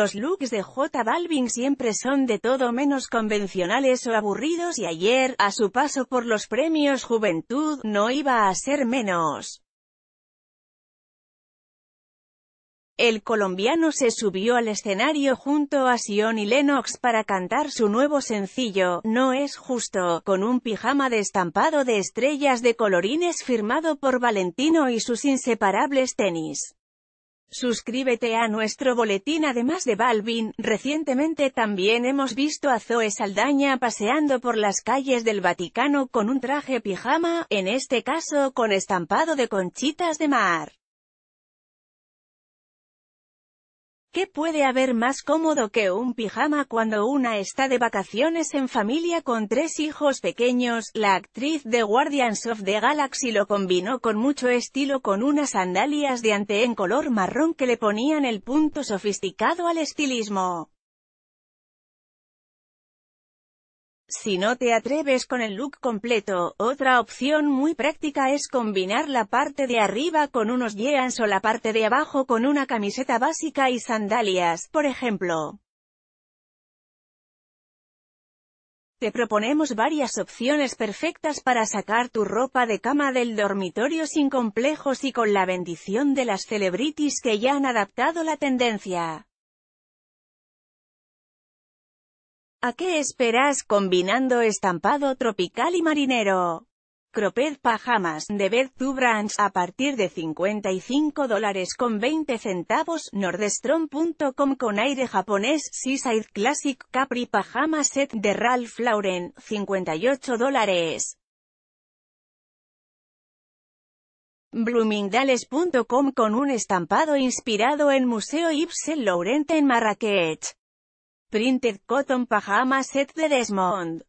Los looks de J Balvin siempre son de todo menos convencionales o aburridos y ayer, a su paso por los premios Juventud, no iba a ser menos. El colombiano se subió al escenario junto a Sion y Lennox para cantar su nuevo sencillo, No es justo, con un pijama de estampado de estrellas de colorines firmado por Valentino y sus inseparables tenis. Suscríbete a nuestro boletín además de Balvin, recientemente también hemos visto a Zoe Saldaña paseando por las calles del Vaticano con un traje pijama, en este caso con estampado de conchitas de mar. ¿Qué puede haber más cómodo que un pijama cuando una está de vacaciones en familia con tres hijos pequeños? La actriz de Guardians of the Galaxy lo combinó con mucho estilo con unas sandalias de ante en color marrón que le ponían el punto sofisticado al estilismo. Si no te atreves con el look completo, otra opción muy práctica es combinar la parte de arriba con unos jeans o la parte de abajo con una camiseta básica y sandalias, por ejemplo. Te proponemos varias opciones perfectas para sacar tu ropa de cama del dormitorio sin complejos y con la bendición de las celebrities que ya han adaptado la tendencia. ¿A qué esperas combinando estampado tropical y marinero? Croped Pajamas de Bed Branch a partir de 55 dólares con 20 centavos Nordstrom.com con aire japonés Seaside Classic Capri Pajama Set de Ralph Lauren, 58 dólares Bloomingdales.com con un estampado inspirado en Museo Yves Saint Laurent en Marrakech Printed Cotton Pajama Set de Desmond.